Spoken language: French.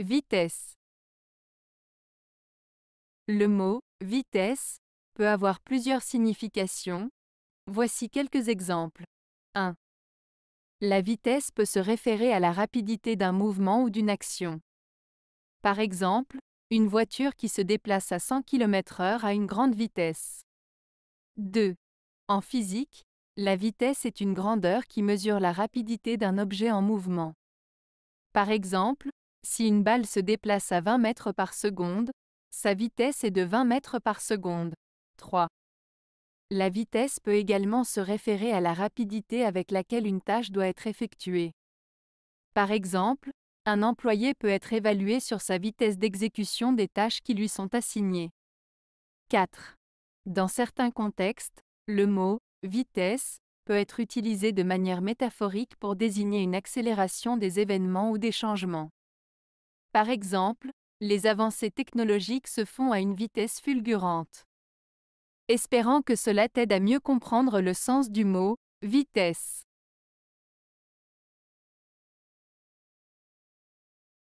Vitesse. Le mot vitesse peut avoir plusieurs significations. Voici quelques exemples. 1. La vitesse peut se référer à la rapidité d'un mouvement ou d'une action. Par exemple, une voiture qui se déplace à 100 km/h à une grande vitesse. 2. En physique, la vitesse est une grandeur qui mesure la rapidité d'un objet en mouvement. Par exemple, si une balle se déplace à 20 mètres par seconde, sa vitesse est de 20 mètres par seconde. 3. La vitesse peut également se référer à la rapidité avec laquelle une tâche doit être effectuée. Par exemple, un employé peut être évalué sur sa vitesse d'exécution des tâches qui lui sont assignées. 4. Dans certains contextes, le mot vitesse peut être utilisé de manière métaphorique pour désigner une accélération des événements ou des changements. Par exemple, les avancées technologiques se font à une vitesse fulgurante. Espérant que cela t'aide à mieux comprendre le sens du mot vitesse.